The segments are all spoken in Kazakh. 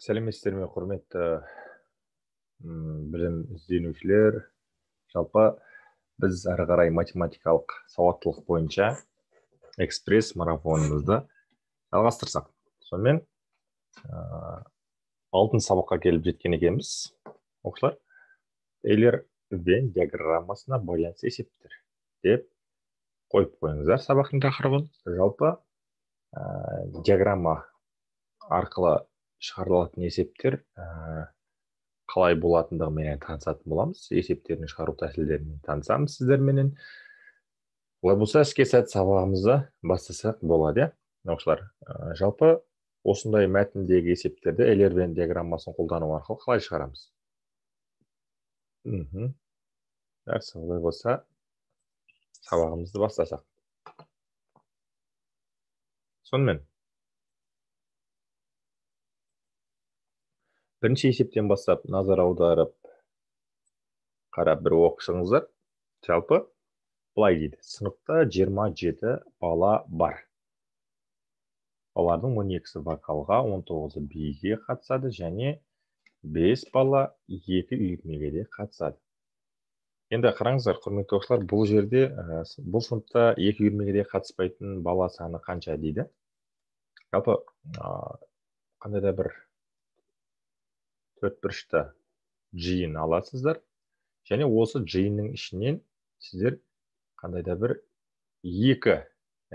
сәлеметсіздер ме құрметті білім ізденушілер жалпы біз әрі қарай математикалық сауаттылық бойынша экспресс марафонымызды жалғастырсақ сонымен алтын сабаққа келіп жеткен екенбіз оқушылар эйлер вен диаграммасына байланысты есептер деп қойып қойыңыздар сабақтың тақырыбын жалпы ә, диаграмма арқылы шығарылатын есептер ә, қалай болатындығымен танысатын боламыз есептердің шығару тәсілдерімен танысамыз сіздерменен олай болса іске сәт сабағымызды бастасақ болады иә оқушылар ә, жалпы осындай мәтіндегі есептерді элервен диаграммасын қолдану арқылы қалай шығарамыз мхм жақсы олай болса сабағымызды бастасақ сонымен бірінші есептен бастап назар аударып қарап бір оқшыңыздар жалпы былай дейді сыныпта 27 бала бар олардың 12-сі вокалға 19-ы биге қатысады және 5 бала екі үйірмеге де қатысады енді қараңыздар құрметті оқушылар бұл жерде ә, бұл сыныпта екі үйірмеге де қатыспайтын бала саны қанша дейді жалпы ә, қандай да бір төртбұрышты жиын аласыздар және осы жиынның ішінен сіздер қандай да бір екі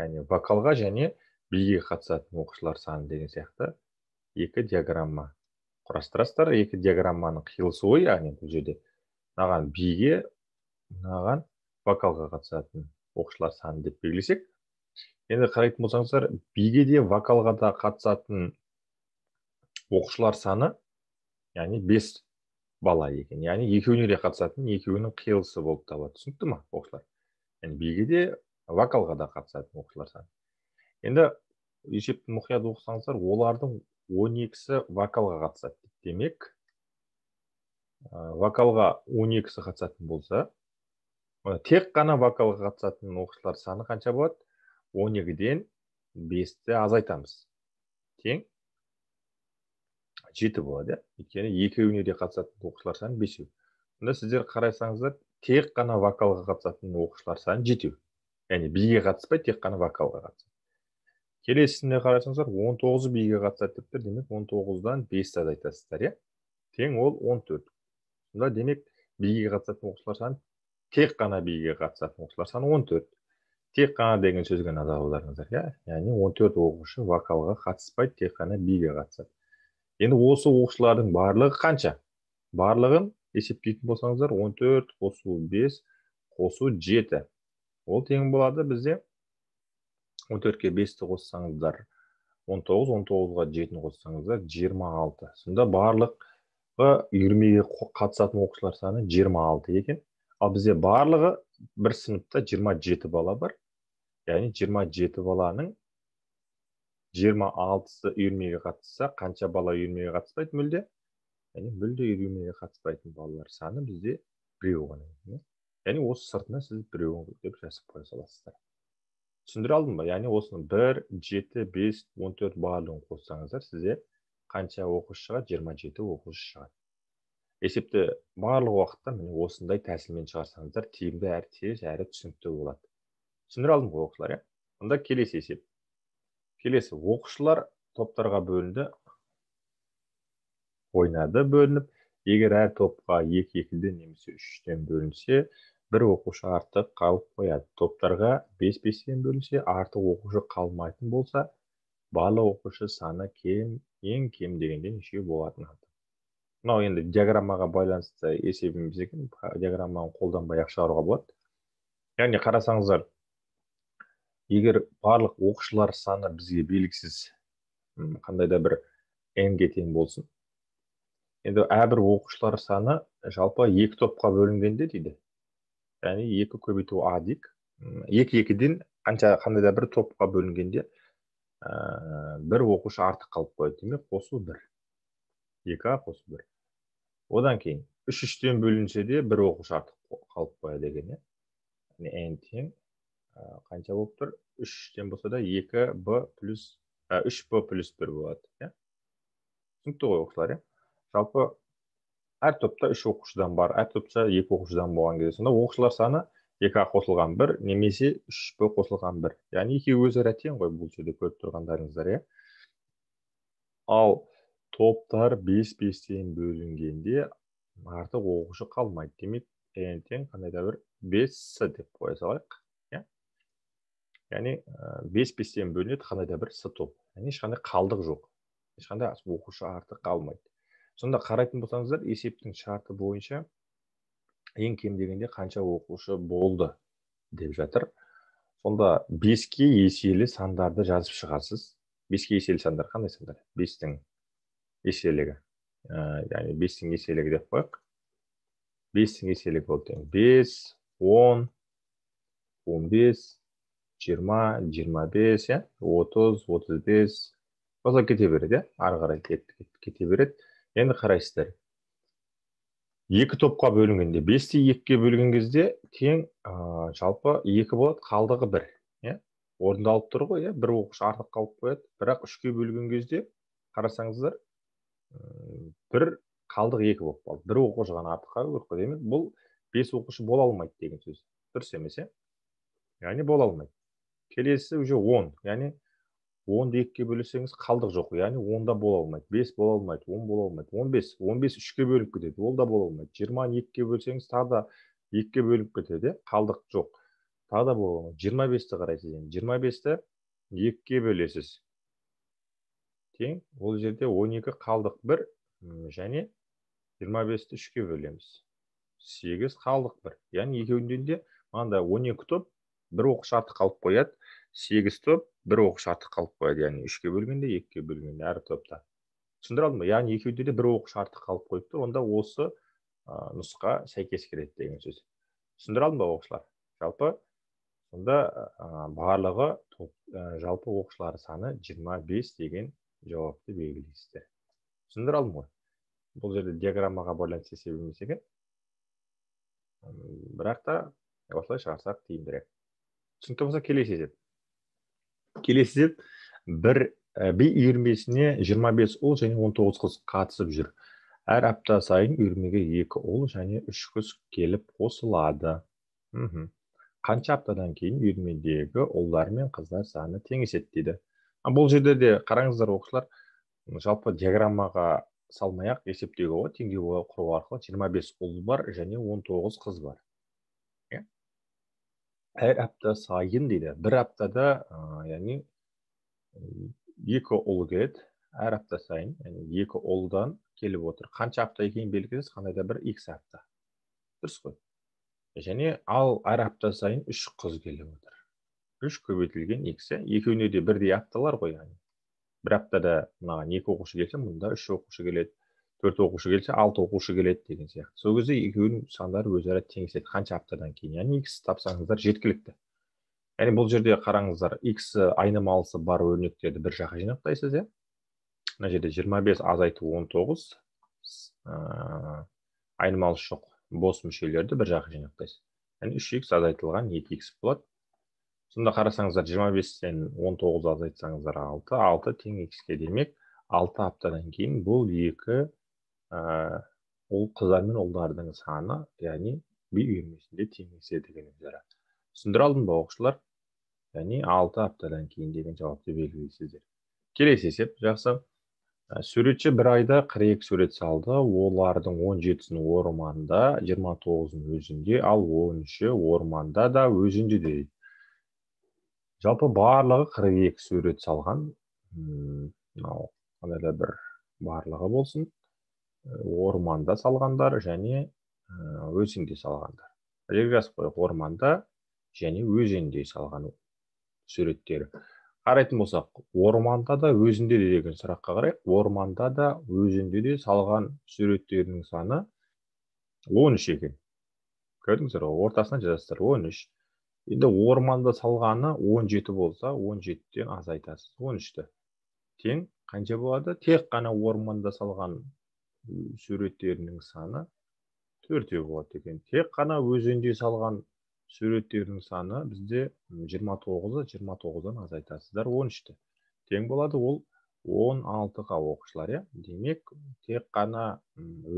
яғни вокалға және биге қатысатын оқушылар саны деген сияқты екі диаграмма құрастырасыздар екі диаграмманың қиылысуы яғни бұл жерде мынаған биге мынаған вокалға қатысатын оқушылар саны деп белгілесек енді қарайтын болсаңыздар биге де вокалға да қатысатын оқушылар саны яғни бес бала екен яғни екеуіне де қатысатын екеуінің қиылысы болып табылады түсінікті ма оқушылар яғни биге де вокалға да қатысатын оқушылар саны енді есепті мұқият оқысаңыздар олардың он екісі вокалға қатысады демек вокалға он екісі қатысатын болса тек қана вокалға қатысатын оқушылар саны қанша болады он екіден бесті азайтамыз тең жеті болады иә өйткені екеуіне де қатысатын оқушылар саны бесеу сонда сіздер қарасаңыздар тек қана вокалға қатысатын оқушылар саны жетеу яғни биге қатыспайды тек қана вокалға қатысады келесісіне қарасаңыздар он тоғызы биге қатысады деп тұр демек он тоғыздан бесті азайтасыздар иә тең ол он төрт сонда демек биге қатысатын оқушылар саны тек қана биге қатысатын оқушылар саны он төрт тек қана деген сөзге назар аударыңыздар иә яғни он төрт оқушы вокалға қатыспайды тек қана биге қатысады енді осы оқушылардың барлығы қанша барлығын есептейтін болсаңыздар 14 қосу 5 қосу 7 ол тең болады бізде 14-ке 5-ті қоссаңыздар 19 19-ға 7-ні қоссаңыздар 26 сонда барлығы үйірмеге қатысатын оқушылар саны 26 екен ал бізде барлығы бір сыныпта 27 бала бар яғни 27 баланың жиырма алтысы үйірмеге қатысса қанша бала үйірмеге қатыспайды мүлде яғни мүлде үйірмеге қатыспайтын балалар саны бізде біреу ғана яғни осы сыртына сіз біреуін деп жазып қоя саласыздар түсіндіре алдым ба яғни осыны бір жеті бес он төрт барлығын қоссаңыздар сізде қанша оқушы шығады жиырма жеті оқушы шығады есепті барлық уақытта міне осындай тәсілмен шығарсаңыздар тиімді әрі тез әрі түсінікті болады түсіндіре алдым ғой оқушылар иә онда келесі есеп келесі оқушылар топтарға бөлінді ойнады бөлініп егер әр топқа екі екіден немесе үштен бөлінсе бір оқушы артық қалып қояды топтарға бес бестен бөлінсе артық оқушы қалмайтын болса барлық оқушы саны кем ең кем дегенде неше болатын мынау енді диаграммаға байланысты есебіміз екен диаграмманы қолданбай ақ шығаруға болады яғни қарасаңыздар егер барлық оқушылар саны бізге белгісіз қандай да бір нге тең болсын енді әрбір оқушылар саны жалпы екі топқа бөлінгенде дейді яғни екі көбейту а дейік екі екіден қанша қандай да бір топқа бөлінгенде ә, бір оқушы артық қалып қояды демек қосу бір екі а қосу бір одан кейін үш үштен бөлінсе де бір оқушы артық қалып қояды екен иә тең Э, қанша болып тұр үштен болса да екі б плюс э, үш б плюс бір болады иә түсінікті ғой оқушылар иә жалпы әр топта үш оқушыдан бар әр топта екі оқушыдан болған кезде сонда оқушылар саны екі а қосылған бір немесе үш б қосылған бір яғни екеуі өзара тең ғой бұл жерде көріп тұрғандарыңыздар иә ал топтар бес бестен бөлінгенде артық оқушы қалмайды демек n тең қандай да бір бес с деп қоя салайық яғни бес бестен бөлінеді қандай да бір с топ яғни ешқандай қалдық жоқ ешқандай оқушы артық қалмайды сонда қарайтын болсаңыздар есептің шарты бойынша ең кем дегенде қанша оқушы болды деп жатыр сонда беске еселі сандарды жазып шығасыз беске еселі сандар қандай сандар бестің еселігі ә, яғни бестің еселігі деп қояйық бестің еселігі болды бес он он бес жиырма жиырма бес иә отыз отыз бес осылай кете береді иә ары қарай кете береді енді қарайсыздар екі топқа бөлінгенде бесті екіге бөлген кезде тең ә, жалпы екі болады қалдығы бір иә орындалып тұр ғой иә бір оқушы артық қалып қояды бірақ үшке бөлген кезде қарасаңыздар бір қалдық екі болып қалды бір оқушы ғана артық қалып қой демек бұл бес оқушы бола алмайды деген сөз дұрыс емес иә яғни бола алмайды келесі уже он яғни онды екіге бөлсеңіз қалдық жоқ яғни онда бола алмайды бес бола алмайды он бола алмайды он бес он бес үшке бөлініп кетеді ол да бола алмайды жиырманы екіге бөлсеңіз тағы да екіге бөлініп кетеді қалдық жоқ тағы да бола алмайды жиырма бесті қарайсыз енді жиырма бесті екіге бөлесіз тең ол жерде он екі қалдық бір және жиырма бесті үшке бөлеміз сегіз қалдық бір яғни екеуінде де мынандай он екі топ бір оқушы артық қалып қояды сегіз топ бір оқушы артық қалып қояды яғни үшке бөлгенде екіге бөлгенде әр топта түсіндіре алдым ба яғни екеуде де бір оқушы артық қалып қойып тұр онда осы ә, нұсқа сәйкес келеді деген сөз түсіндіре алдым ба оқушылар жалпы сонда ә, барлығы топ, ә, жалпы оқушылар саны 25 деген жауапты белгілейсіздер түсіндіре алдым ғой бұл жерде диаграммаға байланысты есеп емес екен бірақ та осылай шығарсақ тиімдірек түсінікті болса келесі есеп келесі есеп бір би үйірмесіне 25 ұл және 19 қыз қатысып жүр әр апта сайын үйірмеге екі ұл және үш қыз келіп қосылады мхм қанша аптадан кейін үйірмедегі ұлдар мен қыздар саны теңеседі дейді бұл жерде де қараңыздар оқушылар жалпы диаграммаға салмай ақ есептеуге болады теңге құру арқылы 25 ұл бар және 19 қыз бар әр апта сайын дейді бір аптада яғни екі ұл келеді әр апта сайын яғни екі ұлдан келіп отыр қанша апта екені белгісіз қандай да бір икс апта дұрыс қой және ал әр апта сайын үш қыз келіп отыр үш көбейтілген иә екеуіне де бірдей апталар ғой яғни бір аптада мынаған екі оқушы келсе мұнда үш оқушы келеді төрт оқушы келсе алты оқушы келеді деген сияқты сол кезде екеуінің сандары өзара теңеседі қанша аптадан кейін яғни x тапсаңыздар жеткілікті яғни бұл жерде қараңыздар x айнымалысы бар өрнектерді бір жаққа жинақтайсыз иә мына жерде жиырма бес азайту 19 ә, айнымалысы жоқ бос мүшелерді бір жаққа жинақтайсыз яғни үш икс азайтылған екі икс болады сонда қарасаңыздар жиырма бестен он 19 азайтсаңыздар алты алты тең икске демек алты аптадан кейін бұл екі ол қыздар мен ұлдардың саны яғни би үйірмесінде теңеседі деген өзара түсіндіре алдым ба оқушылар яғни алты аптадан кейін деген жауапты белгілейсіздер келесі есеп жақсы суретші бір айда 42 сурет салды олардың 17-сін орманда 29 тоғызын өзінде, ал он үші орманда да өзінде дейді. жалпы барлығы 42 сурет салған мынау қандай да бір барлығы болсын орманда салғандар және э, өзенде салғандар жер жазып қояйық орманда және өзенде салған суреттері қарайтын болсақ орманда да өзінде де деген сұраққа қарай орманда да өзенде де салған суреттерінің саны 13 үш екен көрдіңіздер ғой ортасынан жазасыздар 13. үш енді орманда салғаны 17 болса 17 жетіден азайтасыз 13 үшті тең қанша болады тек қана орманда салған суреттерінің саны 4 төртеу болады екен тек қана өзінде салған суреттердің саны бізде 29-ы 29-дан азайтасыздар 13-ті тең болады ол 16-ға оқушылар иә демек тек қана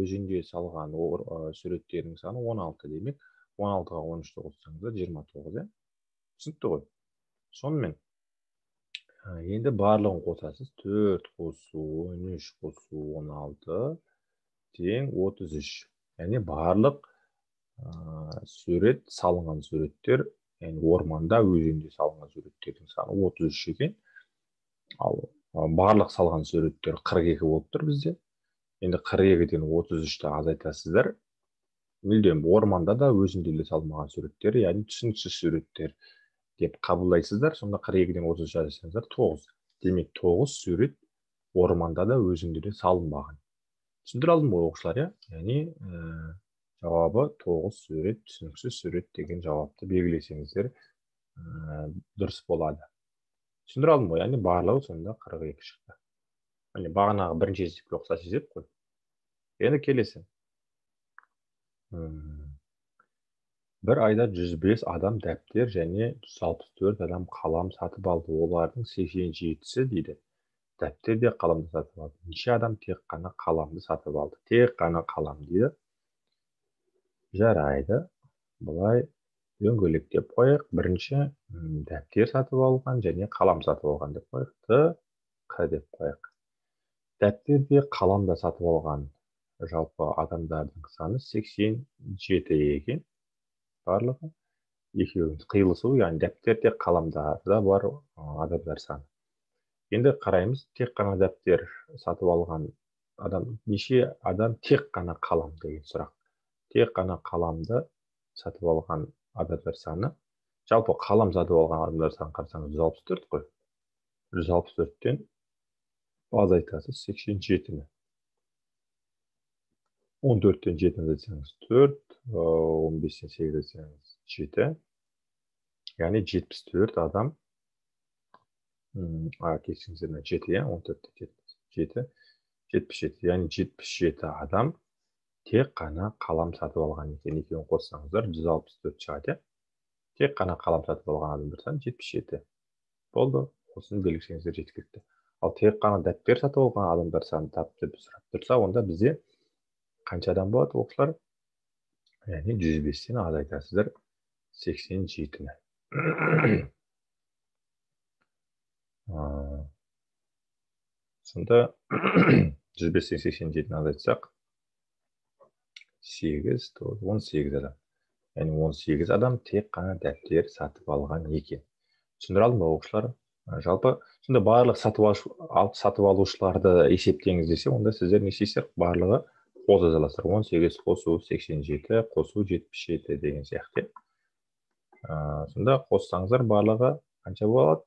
өзінде салған ор, ә, саны 16 демек 16-ға 13-ті қоссаңыздар 29 иә түсінікті ғой сонымен енді барлығын қосасыз 4 қосу 13 қосу 16 тең 33 яғни барлық ә, сурет салынған суреттер яғни орманда өзінде салынған суреттердің саны 33 екен ал барлық салған суреттер 42 болып тұр бізде енді 42-ден 33-ті азайтасыздар мүлдем орманда да өзінде де салмаған суреттер яғни түсініксіз суреттер деп қабылдайсыздар сонда 42-ден 33 азайтасыздар 9 демек 9 сурет орманда да өзінде де салынбаған түсіндіре алдым ғой оқушылар иә яғни ә, жауабы тоғыз сурет түсініксіз сурет деген жауапты белгілесеңіздер ә, дұрыс болады түсіндіре алдым ғой яғни барлығы сонда қырық екі шықты яғни бағанағы бірінші есепке ұқсас есеп қой енді келесі бір айда 105 адам дәптер және 164 адам қалам сатып алды олардың сексен жетісі дейді дәптерде де қаламды сатып алды неше адам тек қана қаламды сатып алды тек қана қалам дейді жарайды былай дөңгелектеп қояйық бірінші дәптер сатып алған және қалам сатып алған деп қояйық т қ деп қояйық дәптер де қалам да сатып алған жалпы адамдардың саны 87 екен барлығы екеуінің қиылысуы яғни дәптер де да бар адамдар саны енді қараймыз тек қана дәптер сатып алған адам неше адам тек қана қалам деген сұрақ тек қана қаламды сатып алған адамдар саны жалпы қалам сатып алған адамдар санын қарасаңыз жүз алпыс төрт қой жүз алпыс төрттен азайтасыз сексен жетіні он төрттен жетіні десеңіз төрт он бестен сегіз десеңіз жеті яғни жетпіс төрт адам а кешіріңіздер мына жеті иә он төртте жеті жетпіс жеті яғни жетпіс жеті адам тек қана қалам сатып алған екен екеуін қоссаңыздар жүз алпыс төрт шығады иә тек қана қалам сатып алған адамдар саны жетпіс жеті болды осыны белгілесеңіздер жеткілікті ал тек қана дәптер сатып алған адамдар саны тап деп сұрап тұрса онда бізде қанша адам болады оқушылар яғни жүз бестен азайтасыздар сексен жетіні сонда жүз бестен сексен жетіні азайтсақ сегіз он сегіз адам яғни он сегіз адам тек қана дәптер сатып алған екен түсіндіре алдым ба оқушылар жалпы сонда барлық сатып алушы алып сатып алушыларды есептеңіз десе онда сіздер не істейсіздер барлығы қосып аласыздар он сегіз қосу сексен жеті қосу жетпіс жеті деген сияқты иә сонда қоссаңыздар барлығы қанша болады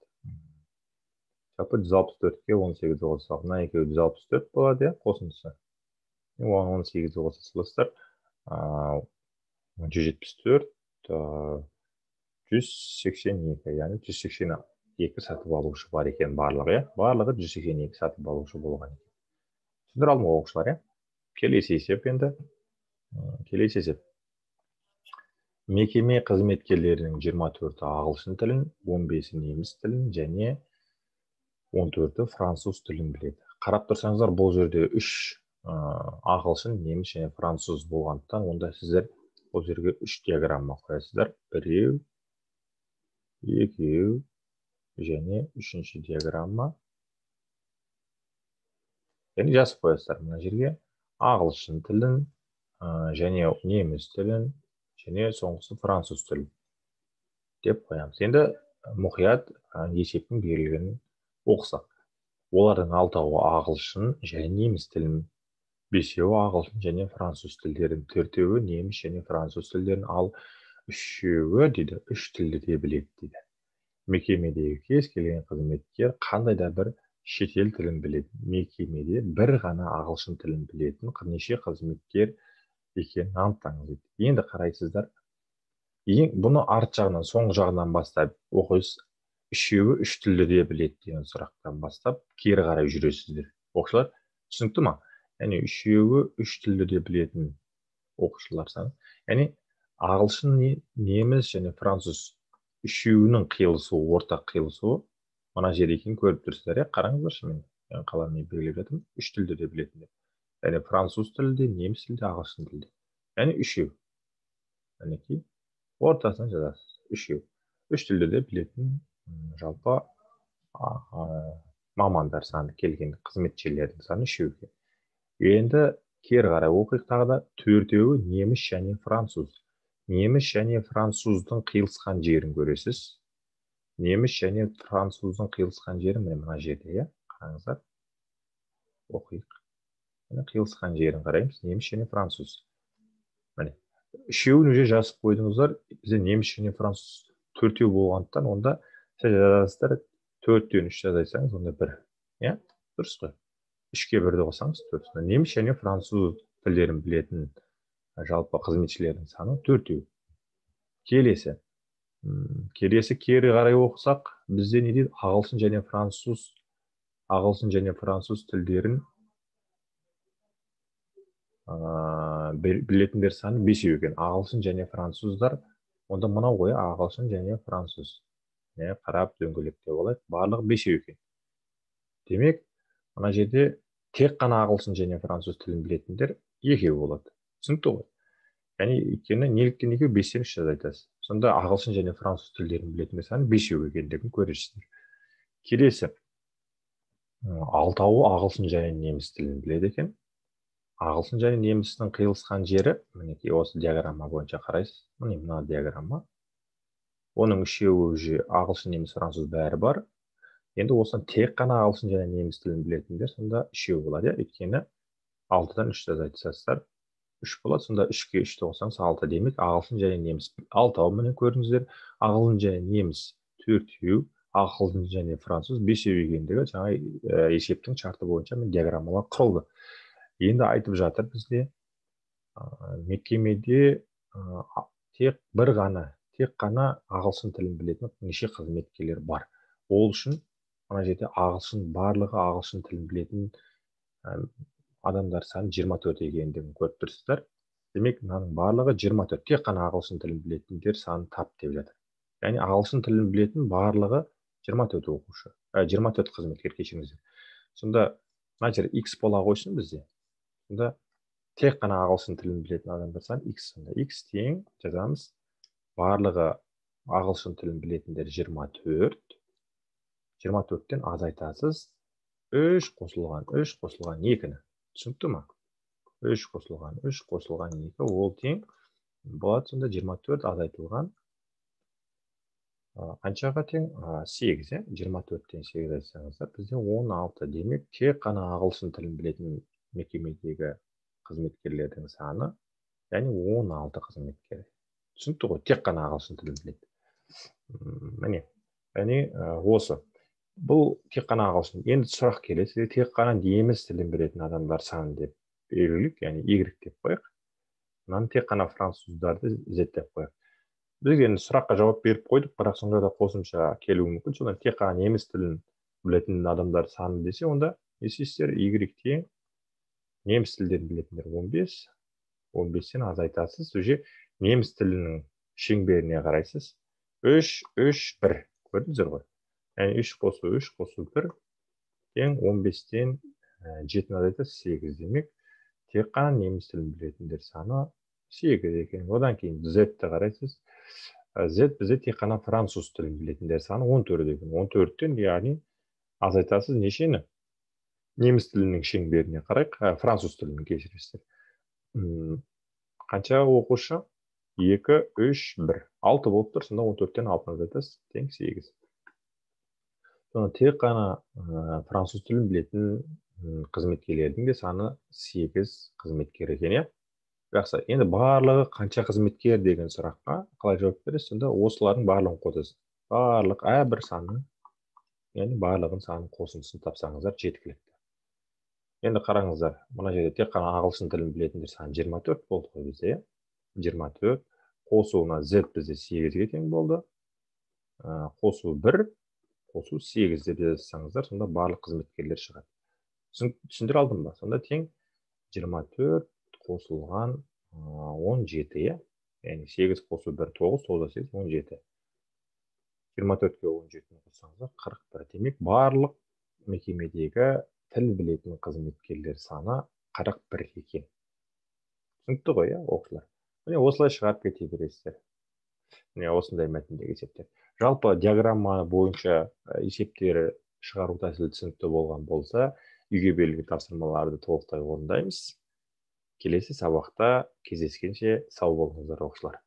жалпы 164-ке 18-ді қоссақ, екеуі 164 болады, иә, қосындысы. Оны 18-ді қоссақ, а 174 182, яғни 182 сатып алушы бар екен барлығы, ә? Барлығы 182 сатып алушы болған. Сіздер алма оқушылар, ә? Келесі есеп енді. Келесі есеп. Мекеме қызметкерлерінің 24-ы ағылшын тілін, 15-і неміс тілін және он төрті француз тілін біледі қарап тұрсаңыздар бұл жерде үш ә, ағылшын неміс және француз болғандықтан онда сіздер бұл жерге үш диаграмма қоясыздар біреу екеу және үшінші диаграмма және жазып қоясыздар мына жерге ағылшын тілін ә, және неміс тілін және соңғысы француз тілін деп қоямыз енді мұқият есептің берілгенін оқысақ олардың алтауы ағылшын және неміс тілін бесеуі ағылшын және француз тілдерін төртеуі неміс және француз тілдерін ал үшеуі дейді үш тілді де біледі дейді мекемедегі кез келген қызметкер қандай да бір шетел тілін біледі мекемеде бір ғана ағылшын тілін білетін неше қызметкер екенін анықтаңыз дейді енді қарайсыздар ең бұны арт жағынан соңғы жағынан бастап оқисыз үшеуі үш тілді де біледі деген сұрақтан бастап кері қарай жүресіздер оқушылар түсінікті ма яғни үшеуі үш тілді де білетін оқушылар саны яғни ағылшын неміс және француз үшеуінің қиылысуы ортақ қиылысуы мына жерде екенін көріп тұрсыздар иә қараңыздаршы мен қаламмен белгілеп жатырмын үш тілді де білетін деп яғни француз тілінде неміс тілі де ағылшын тілінде яғни үшеу мінекей ортасына жазасыз үшеу үш тілді де білетін жалпы мамандар саны келген қызметшілердің саны үшеуге енді кері қарай оқиық тағы да төртеуі неміс және француз неміс және француздың қиылысқан жерін көресіз неміс және француздың қиылысқан жері міне мына жерде иә қараңыздар оқиық міне қиылысқан жерін қараймыз неміс және француз міне үшеуін уже жазып қойдыңыздар бізде неміс және француз төртеу болғандықтан онда тіл төрттен үш азайтсаңыз онда бір иә дұрыс қой үшке бірді қосаңыз төрт неміс және француз тілдерін білетін жалпы қызметшілердің саны төртеу келесі келесі кері қарай оқысақ бізде не дейді ағылшын және француз ағылшын және француз тілдерін ә, білетіндер саны бесеу екен ағылшын және француздар онда мынау ғой ағылшын және француз иә қарап дөңгелектеп алайық барлығы бесеу екен демек мына жерде тек қана ағылшын және француз тілін білетіндер екеу болады түсінікті ғой яғни өйткені неліктен екеу бестен үш айтасыз сонда ағылшын және француз тілдерін білетіндер саны бесеу екендігін көресіздер келесі алтауы ағылшын және неміс тілін біледі екен ағылшын және немістің қиылысқан жері мінекей осы диаграмма бойынша қарайсыз міне мына диаграмма оның үшеуі уже ағылшын неміс француз бәрі бар енді осыны тек қана ағылшын және неміс тілін білетіндер сонда үшеу болады иә өйткені алтыдан үш жаза айтсаңыздар үш болады сонда үшке үшті қосаңыз алты демек ағылшын және неміс алтауы міне көрдіңіздер ағылшын және неміс төртеу ағылшын және француз бесеу екендігі жаңа э, есептің шарты бойынша мен диаграммалар құрылды енді айтып жатыр бізде ә, мекемеде ә, тек бір ғана тек қана ағылшын тілін білетін неше қызметкерлер бар ол үшін мына жерде ағылшын барлығы ағылшын тілін білетін адамдар саны 24 төрт екендігін көріп тұрсыздар демек мынаның барлығы 24 төрт тек қана ағылшын тілін білетіндер саны тап деп жатыр яғни ағылшын тілін білетін барлығы 24 төрт оқушы ә, жиырма төрт қызметкер кешіріңіздер сонда мына жер x бола қойсын бізде сонда тек қана ағылшын тілін білетін адамдар саны x сонда x тең жазамыз барлығы ағылшын тілін білетіндер 24 24-тен азайтасыз 3 қосылған 3 қосылған 2-ні түсінікті ма 3 қосылған 3 қосылған 2 ол тең болады сонда 24 азайтылған қаншаға тең 8 иә жиырма төрттен сегіз айтсаңыздар бізде 16, демек тек қана ағылшын тілін білетін мекемедегі қызметкерлердің саны яғни 16 алты қызметкер түсінікті ғой тек қана ағылшын тілін біледі міне яғни осы бұл тек қана ағылшын енді сұрақ келесі, тек қана неміс тілін білетін адамдар саны деп белгілік яғни игрек деп қояйық мынаны тек қана француздарды деп қояйық біз енді сұраққа жауап беріп қойдық бірақ сонда да қосымша келуі мүмкін сонда тек қана неміс тілін білетін адамдар саны десе онда істейсіздер игрек тең неміс тілдерін білетіндер бес он тен азайтасыз уже неміс тілінің шеңберіне қарайсыз үш үш бір көрдіңіздер ғой яғни үш қосу үш қосу бір тең он бестен ә, жетіні азайтасыз сегіз демек тек қана неміс тілін білетіндер саны сегіз екен одан кейін зетті қарайсыз ә, зет бізде тек қана француз тілін білетіндер саны он төрт екен он төрттен яғни азайтасыз нешені неміс тілінің шеңберіне қарайық француз тілін кешіресіздер қанша оқушы екі үш бір алты болып тұр сонда он төрттен алтыны азайтасыз тең сегіз сонда тек қана француз тілін білетін қызметкерлердің де саны сегіз қызметкер екен иә жақсы енді барлығы қанша қызметкер деген сұраққа қалай жауап бересіз сонда осылардың барлығын қосасыз барлық әрбір саны яғни барлығының санын қосындысын тапсаңыздар жеткілікті енді қараңыздар мына жерде тек қана ағылшын тілін білетіндер саны 24 болды ғой бізде иә жиырма төрт қосу мына z бізде сегізге тең болды ә, қосу бір қосу сегіз деп жазсаңыздар сонда барлық қызметкерлер шығады түсіндіре алдым ба сонда тең 24 қосылған ә, он жеті иә яғни сегіз қосу бір тоғыз тоғыз да сегіз он жеті жиырма төртке он жетіні қоссаңыздар қырық бір демек барлық мекемедегі тіл білетін қызметкерлер саны қырық бір екен түсінікті ғой иә оқушылар міне осылай шығарып кете бересіздер міне осындай мәтіндегі есептер жалпы диаграмма бойынша э, есептер шығару тәсілі түсінікті болған болса үйге берілген тапсырмаларды толықтай орындаймыз келесі сабақта кездескенше сау болыңыздар оқушылар